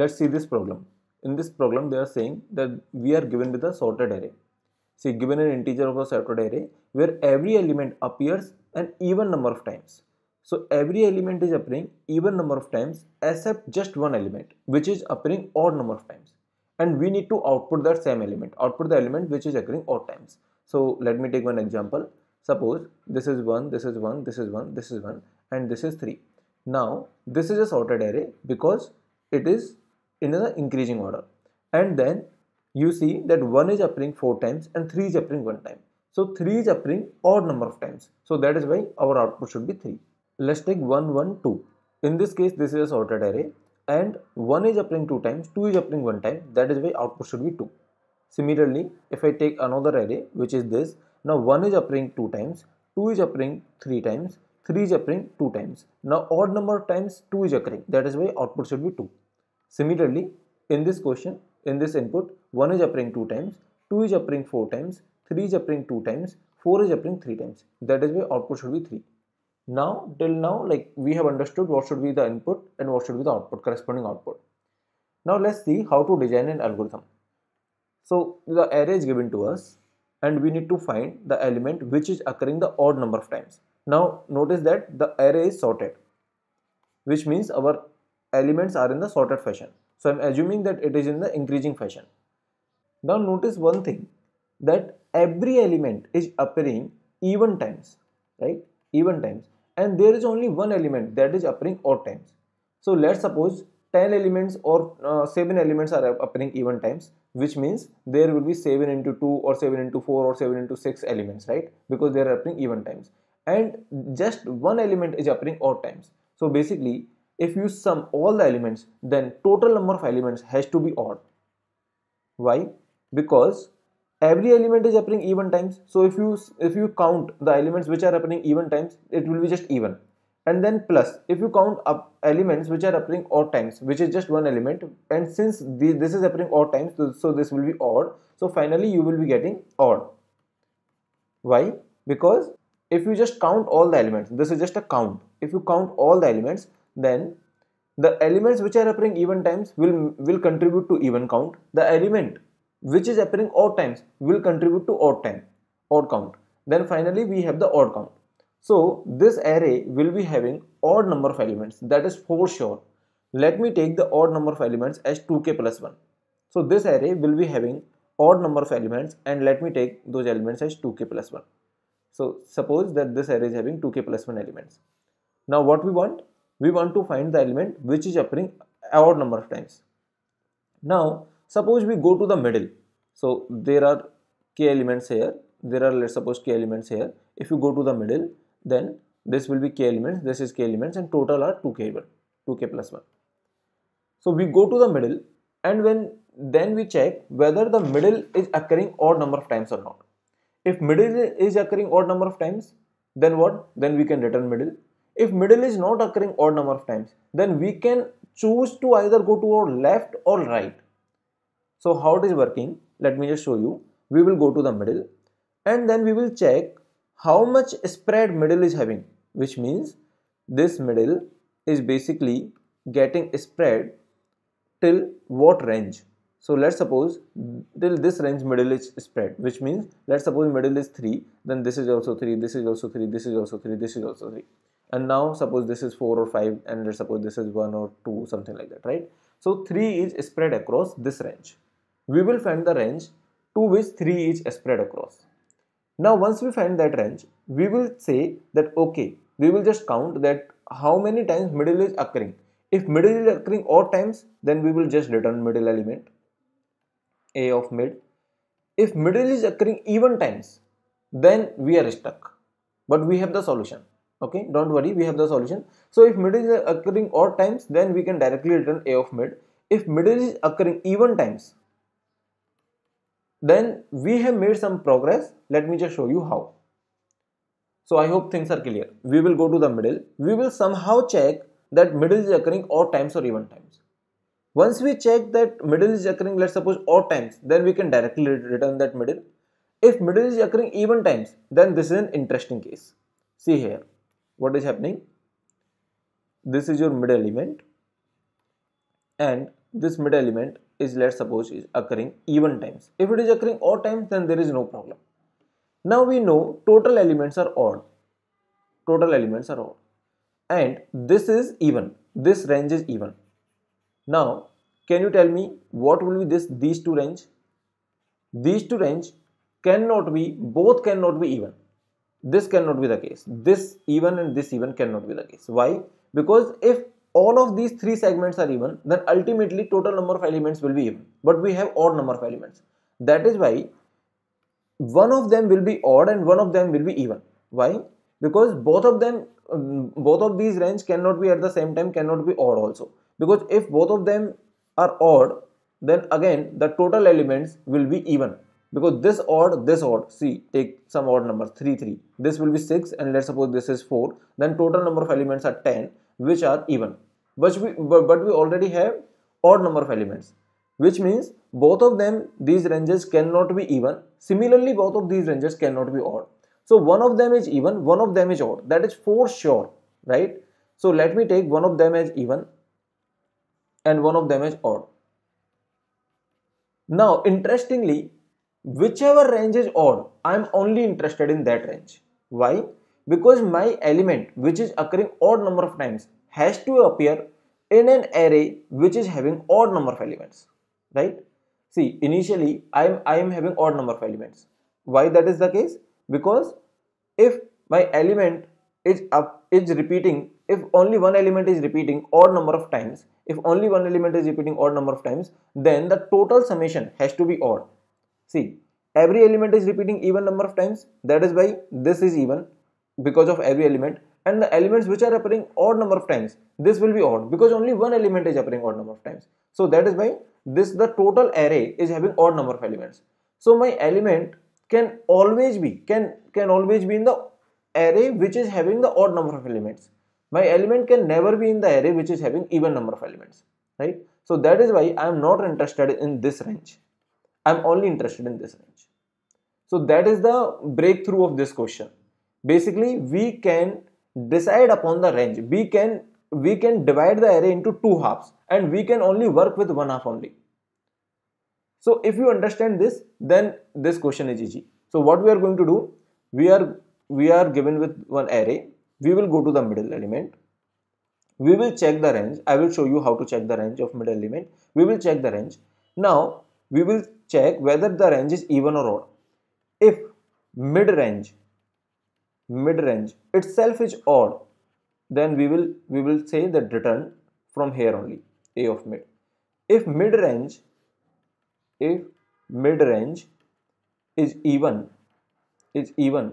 let's see this problem in this problem they are saying that we are given with a sorted array see given an integer of a sorted array where every element appears an even number of times so every element is appearing even number of times except just one element which is appearing odd number of times and we need to output that same element output the element which is occurring odd times so let me take one example suppose this is 1 this is 1 this is 1 this is 1 and this is 3 now this is a sorted array because it is in the increasing order and then you see that 1 is appearing 4 times and 3 is appearing 1 time. So 3 is appearing odd number of times. So that is why our output should be 3. Let's take 1, 1, 2. In this case this is a sorted array and 1 is appearing 2 times, 2 is appearing 1 time. That is why output should be 2. Similarly, if I take another array which is this, now 1 is appearing 2 times, 2 is appearing 3 times, 3 is appearing 2 times. Now odd number of times 2 is occurring. That is why output should be 2. Similarly, in this question, in this input, 1 is appearing 2 times, 2 is appearing 4 times, 3 is appearing 2 times, 4 is appearing 3 times. That is why output should be 3. Now, till now, like we have understood what should be the input and what should be the output, corresponding output. Now, let's see how to design an algorithm. So, the array is given to us and we need to find the element which is occurring the odd number of times. Now, notice that the array is sorted, which means our elements are in the sorted fashion. So I'm assuming that it is in the increasing fashion. Now notice one thing that every element is appearing even times, right? Even times. And there is only one element that is appearing odd times. So let's suppose 10 elements or uh, 7 elements are appearing even times which means there will be 7 into 2 or 7 into 4 or 7 into 6 elements right because they are appearing even times and just one element is appearing odd times so basically if you sum all the elements then total number of elements has to be odd why because every element is appearing even times so if you if you count the elements which are appearing even times it will be just even and then plus if you count up elements which are appearing odd times which is just one element and since this is appearing odd times so this will be odd so finally you will be getting odd why because if you just count all the elements this is just a count if you count all the elements then the elements which are appearing even times will, will contribute to even count. The element which is appearing odd times will contribute to odd time, odd count. Then finally we have the odd count. So this array will be having odd number of elements that is for sure. Let me take the odd number of elements as 2k plus 1. So this array will be having odd number of elements and let me take those elements as 2k plus 1. So suppose that this array is having 2k plus 1 elements. Now what we want? we want to find the element which is appearing odd number of times now suppose we go to the middle so there are k elements here there are let's suppose k elements here if you go to the middle then this will be k elements this is k elements and total are 2k one, 2k plus 1 so we go to the middle and when then we check whether the middle is occurring odd number of times or not if middle is occurring odd number of times then what then we can return middle if middle is not occurring odd number of times, then we can choose to either go to our left or right. So how it is working, let me just show you. We will go to the middle and then we will check how much spread middle is having, which means this middle is basically getting spread till what range. So let's suppose till this range middle is spread, which means let's suppose middle is 3, then this is also 3, this is also 3, this is also 3, this is also 3 and now suppose this is 4 or 5 and let's suppose this is 1 or 2 something like that right so 3 is spread across this range we will find the range to which 3 is spread across now once we find that range we will say that okay we will just count that how many times middle is occurring if middle is occurring odd times then we will just return middle element a of mid if middle is occurring even times then we are stuck but we have the solution okay don't worry we have the solution so if mid is occurring odd times then we can directly return a of mid if mid is occurring even times then we have made some progress let me just show you how so i hope things are clear we will go to the middle we will somehow check that middle is occurring odd times or even times once we check that middle is occurring let's suppose odd times then we can directly return that middle if middle is occurring even times then this is an interesting case see here what is happening this is your mid element and this mid element is let's suppose is occurring even times if it is occurring odd times then there is no problem now we know total elements are odd total elements are odd and this is even this range is even now can you tell me what will be this these two range these two range cannot be both cannot be even this cannot be the case this even and this even cannot be the case why because if all of these three segments are even then ultimately total number of elements will be even but we have odd number of elements that is why one of them will be odd and one of them will be even why because both of them um, both of these range cannot be at the same time cannot be odd also because if both of them are odd then again the total elements will be even because this odd this odd see take some odd number 3 3 this will be 6 and let's suppose this is 4 then total number of elements are 10 which are even but we, but, but we already have odd number of elements which means both of them these ranges cannot be even similarly both of these ranges cannot be odd so one of them is even one of them is odd that is for sure right so let me take one of them as even and one of them as odd now interestingly whichever range is odd I am only interested in that range why because my element which is occurring odd number of times has to appear in an array which is having odd number of elements right see initially I am I am having odd number of elements why that is the case because if my element is up is repeating if only one element is repeating odd number of times if only one element is repeating odd number of times then the total summation has to be odd See, every element is repeating even number of times. That is why this is even because of every element. And the elements which are appearing odd number of times, this will be odd because only one element is appearing odd number of times. So that is why this the total array is having odd number of elements. So my element can always be can can always be in the array which is having the odd number of elements. My element can never be in the array which is having even number of elements, right? So that is why I am not interested in this range. I'm only interested in this range. So that is the breakthrough of this question. Basically, we can decide upon the range. We can we can divide the array into two halves and we can only work with one half only. So if you understand this, then this question is easy. So what we are going to do, we are we are given with one array. We will go to the middle element. We will check the range. I will show you how to check the range of middle element. We will check the range. Now we will check whether the range is even or odd. If mid range mid range itself is odd then we will we will say that return from here only a of mid if mid range if mid range is even is even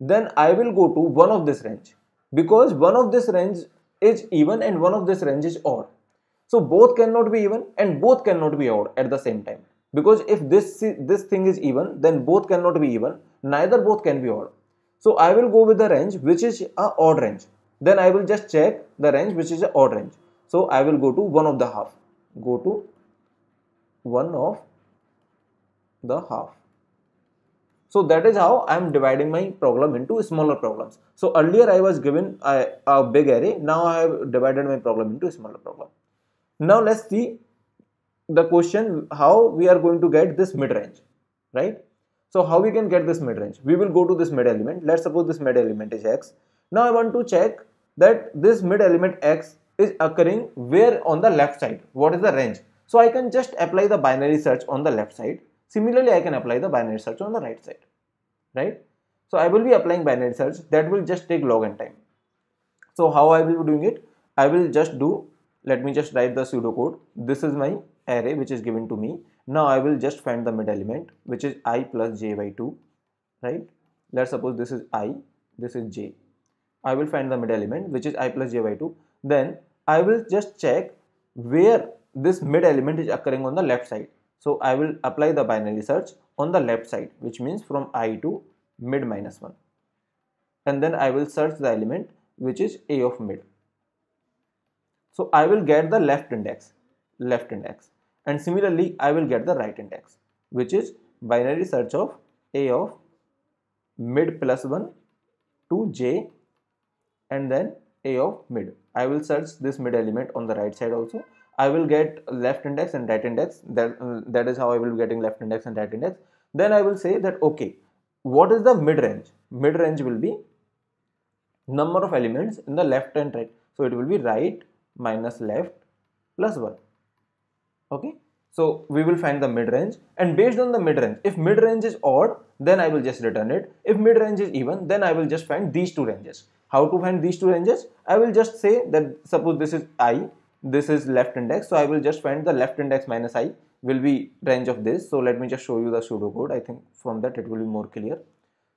then i will go to one of this range because one of this range is even and one of this range is odd so both cannot be even and both cannot be odd at the same time because if this this thing is even then both cannot be even neither both can be odd so i will go with the range which is a odd range then i will just check the range which is a odd range so i will go to one of the half go to one of the half so that is how i am dividing my problem into smaller problems so earlier i was given a, a big array now i have divided my problem into smaller problem now let's see the question how we are going to get this mid range, right? So how we can get this mid range? We will go to this mid element. Let's suppose this mid element is x. Now I want to check that this mid element x is occurring where on the left side. What is the range? So I can just apply the binary search on the left side. Similarly, I can apply the binary search on the right side, right? So I will be applying binary search that will just take log n time. So how I will be doing it? I will just do, let me just write the pseudo code. This is my array which is given to me now I will just find the mid element which is i plus j by 2 right let's suppose this is i this is j I will find the mid element which is i plus j by 2 then I will just check where this mid element is occurring on the left side so I will apply the binary search on the left side which means from i to mid minus 1 and then I will search the element which is a of mid so I will get the left index left index and similarly I will get the right index which is binary search of a of mid plus 1 to j and then a of mid I will search this mid element on the right side also I will get left index and right index that that is how I will be getting left index and right index then I will say that okay what is the mid range mid range will be number of elements in the left and right so it will be right minus left plus 1 okay so we will find the mid-range and based on the mid-range, if mid-range is odd, then I will just return it. If mid-range is even, then I will just find these two ranges. How to find these two ranges? I will just say that suppose this is i, this is left index. So I will just find the left index minus i will be range of this. So let me just show you the pseudo code. I think from that it will be more clear.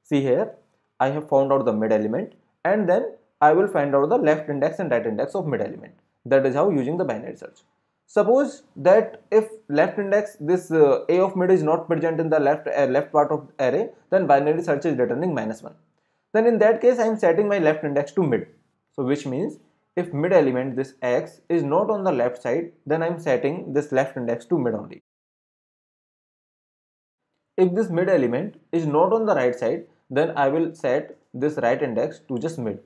See here, I have found out the mid element and then I will find out the left index and right index of mid element. That is how using the binary search. Suppose that if left index, this uh, A of mid is not present in the left, uh, left part of array, then binary search is returning minus 1. Then in that case, I am setting my left index to mid. So which means if mid element, this x, is not on the left side, then I am setting this left index to mid only. If this mid element is not on the right side, then I will set this right index to just mid.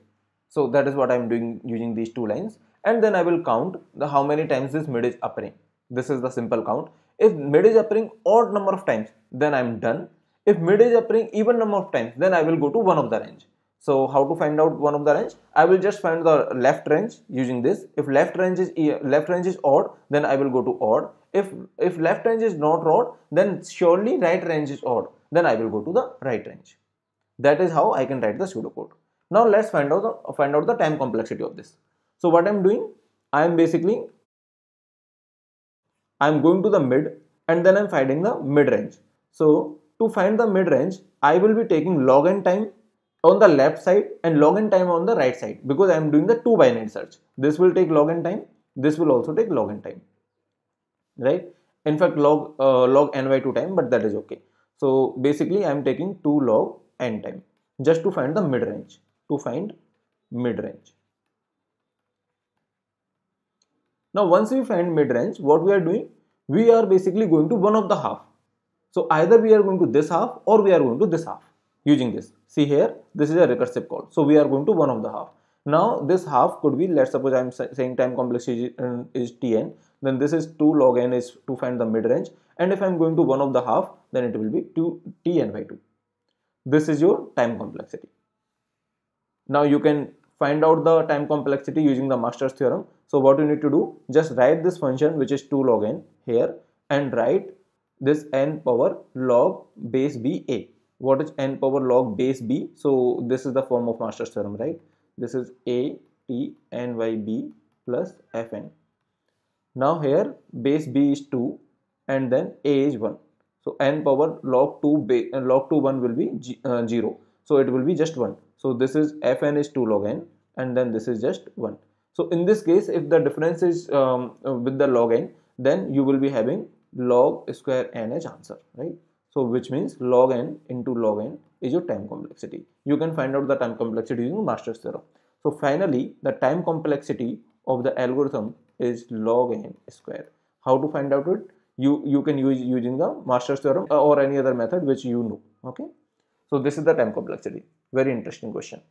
So that is what I am doing using these two lines and then I will count the how many times this mid is appearing. This is the simple count. If mid is appearing odd number of times, then I'm done. If mid is appearing even number of times, then I will go to one of the range. So how to find out one of the range? I will just find the left range using this. If left range is left range is odd, then I will go to odd. If if left range is not odd, then surely right range is odd. Then I will go to the right range. That is how I can write the pseudocode. Now let's find out the, find out the time complexity of this. So what I'm doing, I am basically, I'm going to the mid and then I'm finding the mid range. So to find the mid range, I will be taking log n time on the left side and log n time on the right side because I am doing the two binary search. This will take log n time. This will also take log n time, right? In fact, log uh, log n by two time, but that is okay. So basically, I am taking two log n time just to find the mid range. To find mid range. Now once we find mid-range, what we are doing? We are basically going to one of the half. So either we are going to this half or we are going to this half using this. See here, this is a recursive call. So we are going to one of the half. Now this half could be, let's suppose I am saying time complexity is Tn, then this is 2 log n is to find the mid-range and if I am going to one of the half, then it will be 2 Tn by 2. This is your time complexity. Now you can find out the time complexity using the master's theorem so what you need to do, just write this function which is two log n here and write this n power log base b a. What is n power log base b? So this is the form of Master's theorem, right? This is a t n y b plus f n. Now here base b is 2 and then a is 1. So n power log 2 b uh, log 2 1 will be g, uh, 0. So it will be just 1. So this is fn is 2 log n and then this is just 1. So in this case, if the difference is um, uh, with the log n, then you will be having log square n h as answer, right? So which means log n into log n is your time complexity. You can find out the time complexity using master's theorem. So finally, the time complexity of the algorithm is log n square. How to find out it? You, you can use using the master's theorem uh, or any other method which you know, okay? So this is the time complexity. Very interesting question.